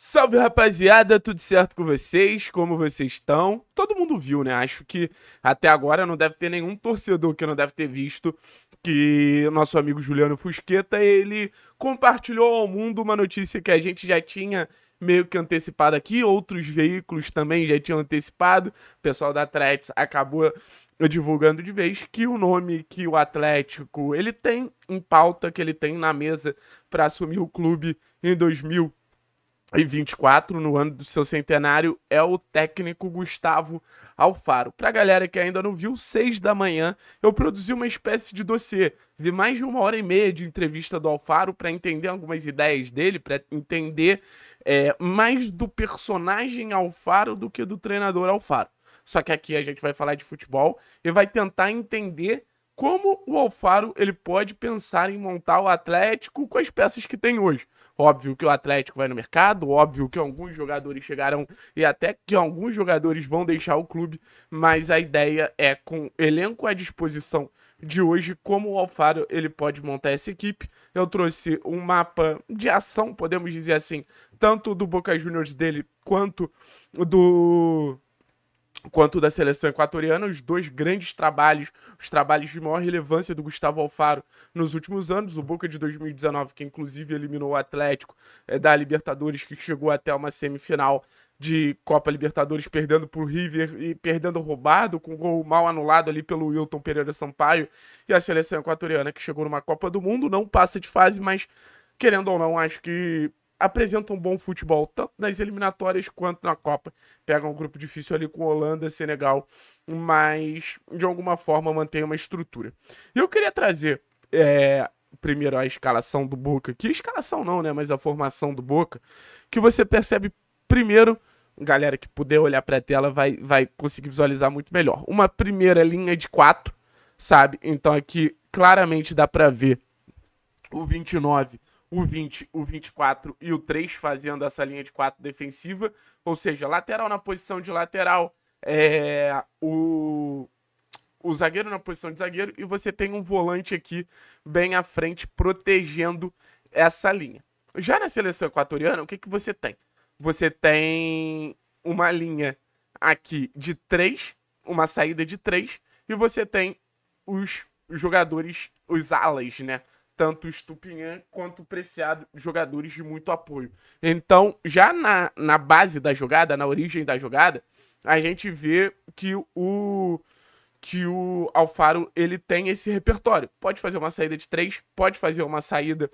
Salve rapaziada, tudo certo com vocês? Como vocês estão? Todo mundo viu, né? Acho que até agora não deve ter nenhum torcedor que não deve ter visto que nosso amigo Juliano Fusqueta ele compartilhou ao mundo uma notícia que a gente já tinha meio que antecipado aqui, outros veículos também já tinham antecipado. O pessoal da Atletis acabou divulgando de vez que o nome que o Atlético ele tem em pauta, que ele tem na mesa para assumir o clube em 2000 e 24, no ano do seu centenário, é o técnico Gustavo Alfaro. Pra galera que ainda não viu, 6 da manhã, eu produzi uma espécie de dossiê. Vi mais de uma hora e meia de entrevista do Alfaro para entender algumas ideias dele, para entender é, mais do personagem Alfaro do que do treinador Alfaro. Só que aqui a gente vai falar de futebol e vai tentar entender como o Alfaro ele pode pensar em montar o Atlético com as peças que tem hoje. Óbvio que o Atlético vai no mercado, óbvio que alguns jogadores chegarão e até que alguns jogadores vão deixar o clube, mas a ideia é com elenco à disposição de hoje, como o Alfaro ele pode montar essa equipe. Eu trouxe um mapa de ação, podemos dizer assim, tanto do Boca Juniors dele quanto do quanto da seleção equatoriana, os dois grandes trabalhos, os trabalhos de maior relevância do Gustavo Alfaro nos últimos anos, o Boca de 2019, que inclusive eliminou o Atlético é, da Libertadores, que chegou até uma semifinal de Copa Libertadores, perdendo para o River e perdendo roubado, com um gol mal anulado ali pelo Wilton Pereira Sampaio, e a seleção equatoriana, que chegou numa Copa do Mundo, não passa de fase, mas querendo ou não, acho que apresentam um bom futebol, tanto nas eliminatórias quanto na Copa. pega um grupo difícil ali com Holanda, Senegal, mas de alguma forma mantém uma estrutura. E eu queria trazer é, primeiro a escalação do Boca aqui, escalação não, né? Mas a formação do Boca, que você percebe primeiro. Galera que puder olhar para a tela vai, vai conseguir visualizar muito melhor. Uma primeira linha de quatro, sabe? Então aqui claramente dá para ver o 29 o 20, o 24 e o 3 fazendo essa linha de 4 defensiva. Ou seja, lateral na posição de lateral, é, o, o zagueiro na posição de zagueiro e você tem um volante aqui bem à frente protegendo essa linha. Já na seleção equatoriana, o que, que você tem? Você tem uma linha aqui de 3, uma saída de 3 e você tem os jogadores, os alas, né? tanto o Stupinhan quanto o Preciado, jogadores de muito apoio. Então, já na, na base da jogada, na origem da jogada, a gente vê que o que o Alfaro ele tem esse repertório. Pode fazer uma saída de três, pode fazer uma saída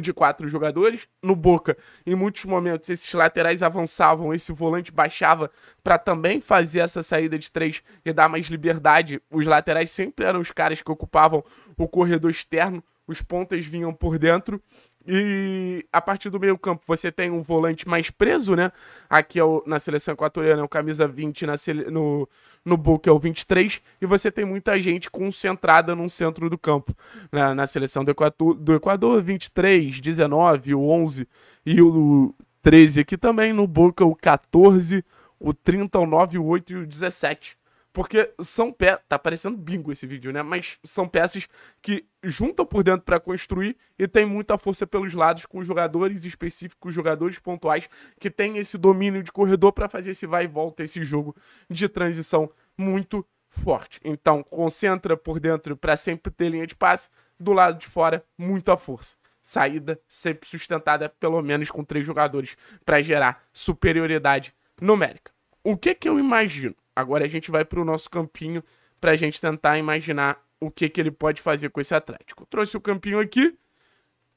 de quatro jogadores. No Boca, em muitos momentos, esses laterais avançavam, esse volante baixava para também fazer essa saída de três e dar mais liberdade. Os laterais sempre eram os caras que ocupavam o corredor externo os pontas vinham por dentro. E a partir do meio-campo você tem um volante mais preso, né? Aqui é o, na seleção equatoriana é o camisa 20, na sele, no, no Book é o 23. E você tem muita gente concentrada no centro do campo. Na, né? na seleção do Equador, do Equador, 23, 19, o 11 e o 13 aqui também. No Boca, é o 14, o 30, o 9, o 8 e o 17. Porque são peças. Tá parecendo bingo esse vídeo, né? Mas são peças que juntam por dentro para construir e tem muita força pelos lados, com jogadores específicos, jogadores pontuais, que tem esse domínio de corredor para fazer esse vai e volta, esse jogo de transição muito forte. Então, concentra por dentro para sempre ter linha de passe, do lado de fora, muita força. Saída sempre sustentada, pelo menos com três jogadores, para gerar superioridade numérica. O que, que eu imagino? Agora a gente vai para o nosso campinho para a gente tentar imaginar o que, que ele pode fazer com esse Atlético. Trouxe o campinho aqui.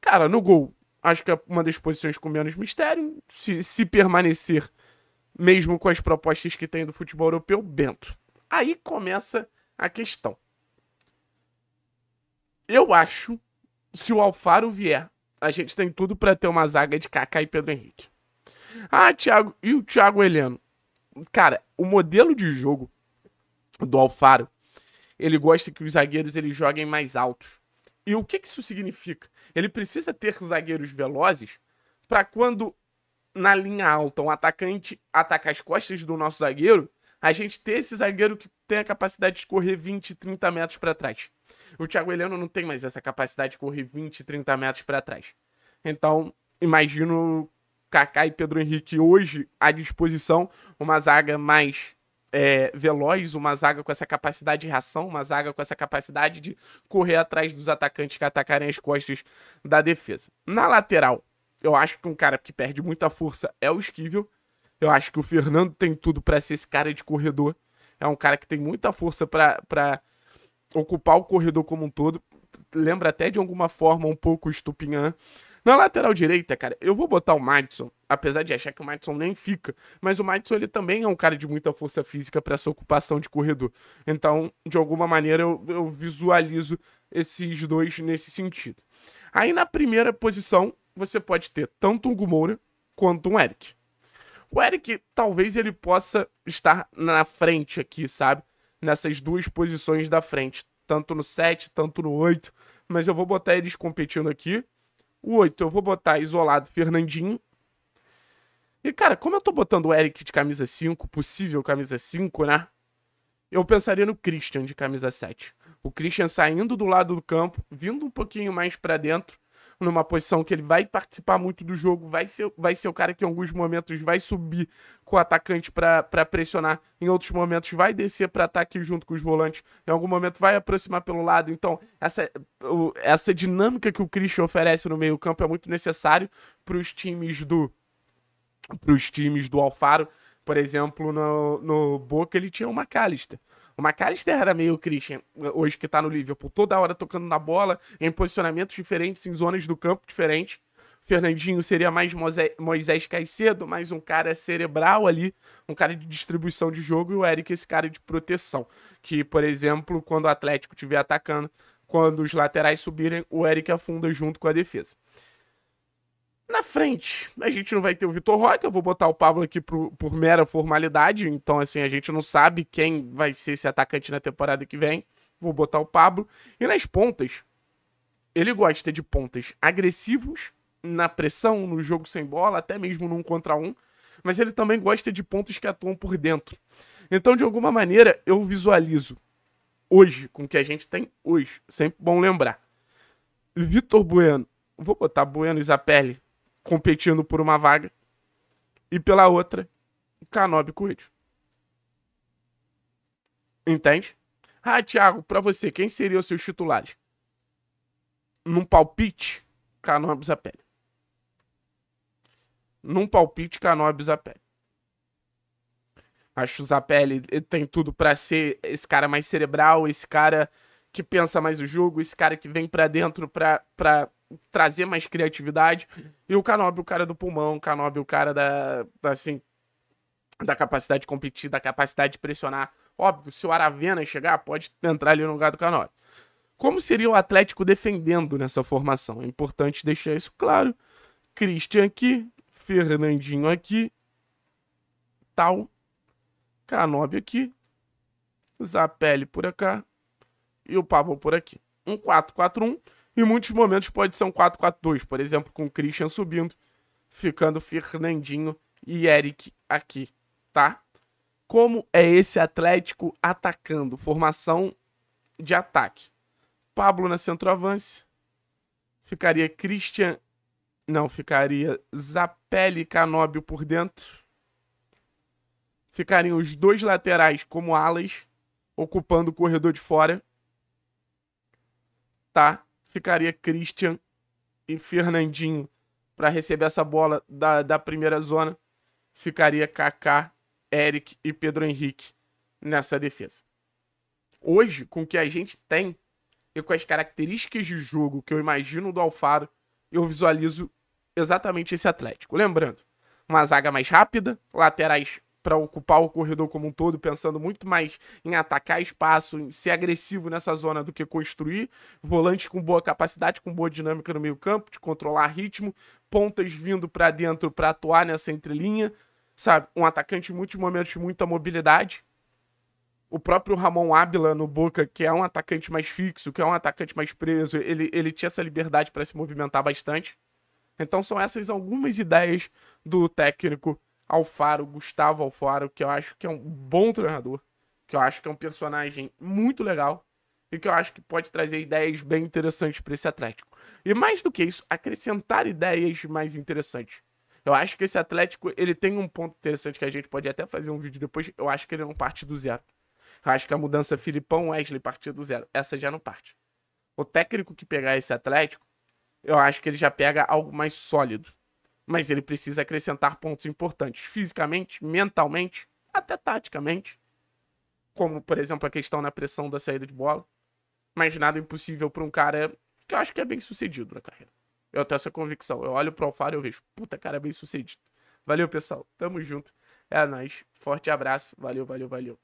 Cara, no gol, acho que é uma das posições com menos mistério. Se, se permanecer, mesmo com as propostas que tem do futebol europeu, Bento. Aí começa a questão. Eu acho, se o Alfaro vier, a gente tem tudo para ter uma zaga de Kaká e Pedro Henrique. Ah, Thiago, e o Thiago Heleno? Cara, o modelo de jogo do Alfaro, ele gosta que os zagueiros eles joguem mais altos. E o que, que isso significa? Ele precisa ter zagueiros velozes para quando na linha alta um atacante atacar as costas do nosso zagueiro, a gente ter esse zagueiro que tem a capacidade de correr 20, 30 metros para trás. O Thiago Heleno não tem mais essa capacidade de correr 20, 30 metros para trás. Então, imagino Kaká e Pedro Henrique hoje à disposição, uma zaga mais é, veloz, uma zaga com essa capacidade de reação, uma zaga com essa capacidade de correr atrás dos atacantes que atacarem as costas da defesa. Na lateral, eu acho que um cara que perde muita força é o Esquivel. Eu acho que o Fernando tem tudo para ser esse cara de corredor. É um cara que tem muita força para ocupar o corredor como um todo. Lembra até de alguma forma um pouco o Stupinhan. Na lateral direita, cara, eu vou botar o Madison, apesar de achar que o Madison nem fica, mas o Madison ele também é um cara de muita força física para essa ocupação de corredor. Então, de alguma maneira, eu, eu visualizo esses dois nesse sentido. Aí na primeira posição, você pode ter tanto um Gumoura quanto um Eric. O Eric, talvez ele possa estar na frente aqui, sabe? Nessas duas posições da frente, tanto no 7, tanto no 8, mas eu vou botar eles competindo aqui. O 8 eu vou botar isolado Fernandinho. E, cara, como eu tô botando o Eric de camisa 5, possível camisa 5, né? Eu pensaria no Christian de camisa 7. O Christian saindo do lado do campo, vindo um pouquinho mais para dentro numa posição que ele vai participar muito do jogo, vai ser, vai ser o cara que em alguns momentos vai subir com o atacante para pressionar, em outros momentos vai descer para ataque junto com os volantes, em algum momento vai aproximar pelo lado. Então, essa, o, essa dinâmica que o Christian oferece no meio-campo é muito necessário para os times do para os times do Alfaro, por exemplo, no, no Boca ele tinha o McAllister. O McAllister era meio Christian, hoje que tá no Liverpool, toda hora tocando na bola, em posicionamentos diferentes, em zonas do campo diferentes. Fernandinho seria mais Moisés Caicedo, mais um cara cerebral ali, um cara de distribuição de jogo, e o Eric esse cara de proteção. Que, por exemplo, quando o Atlético estiver atacando, quando os laterais subirem, o Eric afunda junto com a defesa. Na frente, a gente não vai ter o Vitor Roque, eu vou botar o Pablo aqui pro, por mera formalidade, então assim, a gente não sabe quem vai ser esse atacante na temporada que vem, vou botar o Pablo. E nas pontas, ele gosta de pontas agressivos, na pressão, no jogo sem bola, até mesmo num contra um, mas ele também gosta de pontas que atuam por dentro. Então, de alguma maneira, eu visualizo hoje, com o que a gente tem hoje, sempre bom lembrar. Vitor Bueno, vou botar Bueno e Zapelli competindo por uma vaga. E pela outra, Canobi Coelho. Entende? Ah, Thiago, pra você, quem seriam os seus titulares? Num palpite, Canobi Zapelli. Num palpite, Canobi Zapelli. Acho que o Zapelli tem tudo para ser esse cara mais cerebral, esse cara que pensa mais o jogo, esse cara que vem para dentro pra, pra, trazer mais criatividade. E o Kanobi, o cara do pulmão, o Kanobi, o cara da, da, assim, da capacidade de competir, da capacidade de pressionar. Óbvio, se o Aravena chegar, pode entrar ali no lugar do Kanobi. Como seria o Atlético defendendo nessa formação? É importante deixar isso claro. Christian aqui, Fernandinho aqui, tal, Kanobi aqui, Zapelli por cá e o Pablo por aqui. Um 4-4-1 em muitos momentos pode ser um 4-4-2, por exemplo, com o Christian subindo, ficando Fernandinho e Eric aqui, tá? Como é esse Atlético atacando? Formação de ataque. Pablo na centroavance. Ficaria Christian. Não, ficaria Zapelli e Canóbio por dentro. Ficariam os dois laterais como alas, ocupando o corredor de fora. Tá? ficaria Christian e Fernandinho para receber essa bola da, da primeira zona. Ficaria Kaká, Eric e Pedro Henrique nessa defesa. Hoje, com o que a gente tem e com as características de jogo que eu imagino do Alfaro, eu visualizo exatamente esse Atlético. Lembrando, uma zaga mais rápida, laterais para ocupar o corredor como um todo, pensando muito mais em atacar espaço, em ser agressivo nessa zona do que construir. Volantes com boa capacidade, com boa dinâmica no meio-campo, de controlar ritmo, pontas vindo para dentro para atuar nessa entrelinha, sabe? Um atacante em muitos momentos de muita mobilidade. O próprio Ramon Ábila no Boca, que é um atacante mais fixo, que é um atacante mais preso, ele, ele tinha essa liberdade para se movimentar bastante. Então são essas algumas ideias do técnico Alfaro, Gustavo Alfaro, que eu acho que é um bom treinador, que eu acho que é um personagem muito legal e que eu acho que pode trazer ideias bem interessantes para esse Atlético. E mais do que isso, acrescentar ideias mais interessantes. Eu acho que esse Atlético, ele tem um ponto interessante que a gente pode até fazer um vídeo depois. Eu acho que ele não parte do zero. Eu acho que a mudança Filipão Wesley partia do zero. Essa já não parte. O técnico que pegar esse Atlético, eu acho que ele já pega algo mais sólido mas ele precisa acrescentar pontos importantes fisicamente, mentalmente, até taticamente, como por exemplo a questão na pressão da saída de bola. Mas nada impossível para um cara que eu acho que é bem sucedido na carreira. Eu tenho essa convicção. Eu olho pro Alfaro e eu vejo, puta cara, é bem sucedido. Valeu, pessoal. Tamo junto. É nóis. Forte abraço. Valeu, valeu, valeu.